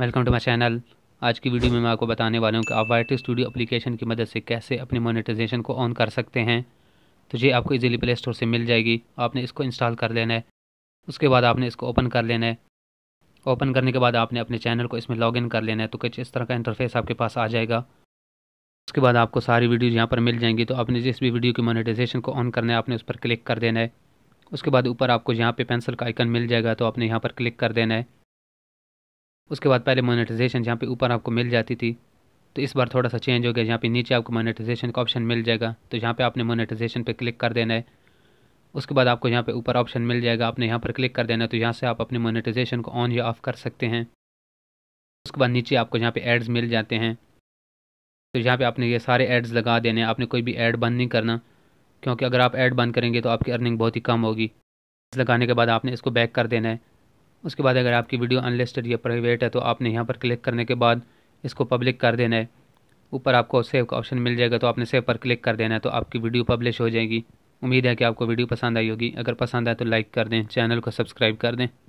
welcome to my channel आज की video में मैं आपको बताने वाला हूँ कि आप वाइट स्टूडियो एप्लीकेशन की मदद से कैसे अपने मोनेटाइजेशन को ऑन कर सकते हैं तो ये आपको इजीली प्ले स्टोर से मिल जाएगी आपने इसको इंस्टॉल कर लेना है उसके बाद आपने इसको ओपन कर लेना है ओपन करने के बाद आपने अपने चैनल को इसमें लॉग कर लेना है तो कुछ इस तरह का इंटरफेस आपके पास आ जाएगा उसके बाद आपको सारी वीडियोज़ यहाँ पर मिल जाएंगी तो आपने जिस भी वीडियो की मोनिटाइजेशन को ऑन करना है आपने उस पर क्लिक कर देना है उसके बाद ऊपर आपको यहाँ पे पेंसिल का आइकन मिल जाएगा तो आपने यहाँ पर क्लिक कर देना है उसके बाद पहले मोनेटाइजेशन जहाँ पे ऊपर आपको मिल जाती थी तो इस बार थोड़ा सा चेंज हो गया जहाँ पे नीचे आपको मोनेटाइजेशन का ऑप्शन मिल जाएगा तो यहाँ पे आपने मोनेटाइजेशन पे क्लिक कर देना है उसके बाद आपको यहाँ पे ऊपर ऑप्शन मिल जाएगा आपने यहाँ पर क्लिक कर देना है तो यहाँ से आप अपने मोनेटाइजेशन को ऑन या ऑफ़ कर सकते हैं उसके बाद नीचे आपको यहाँ पर एड्स मिल जाते हैं तो यहाँ पर आपने ये सारे एड्स लगा देने आपने कोई भी एड बंद नहीं करना क्योंकि अगर आप ऐड बंद करेंगे तो आपकी अर्निंग बहुत ही कम होगी लगाने के बाद आपने इसको बैक कर देना है उसके बाद अगर आपकी वीडियो अनलिस्टेड या प्राइवेट है तो आपने यहाँ पर क्लिक करने के बाद इसको पब्लिक कर देना है ऊपर आपको सेव का ऑप्शन मिल जाएगा तो आपने सेव पर क्लिक कर देना है तो आपकी वीडियो पब्लिश हो जाएगी उम्मीद है कि आपको वीडियो पसंद आई होगी अगर पसंद आए तो लाइक कर दें चैनल को सब्सक्राइब कर दें